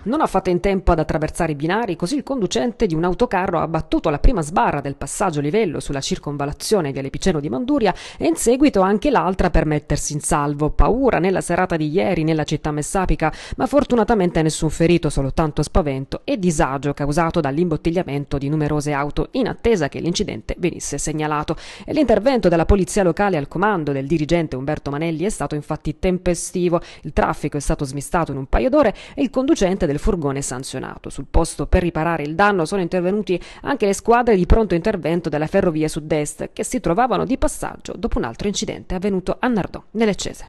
Non ha fatto in tempo ad attraversare i binari, così il conducente di un autocarro ha battuto la prima sbarra del passaggio livello sulla circonvalazione via Lepiceno di Manduria e in seguito anche l'altra per mettersi in salvo. Paura nella serata di ieri nella città messapica, ma fortunatamente nessun ferito, solo tanto spavento e disagio causato dall'imbottigliamento di numerose auto in attesa che l'incidente venisse segnalato. E l'intervento della polizia locale al comando del dirigente Umberto Manelli è stato infatti tempestivo. Il traffico è stato smistato in un paio d'ore e il conducente del furgone sanzionato. Sul posto per riparare il danno sono intervenuti anche le squadre di pronto intervento della Ferrovia Sud-Est che si trovavano di passaggio dopo un altro incidente avvenuto a Nardò, nelle Cese.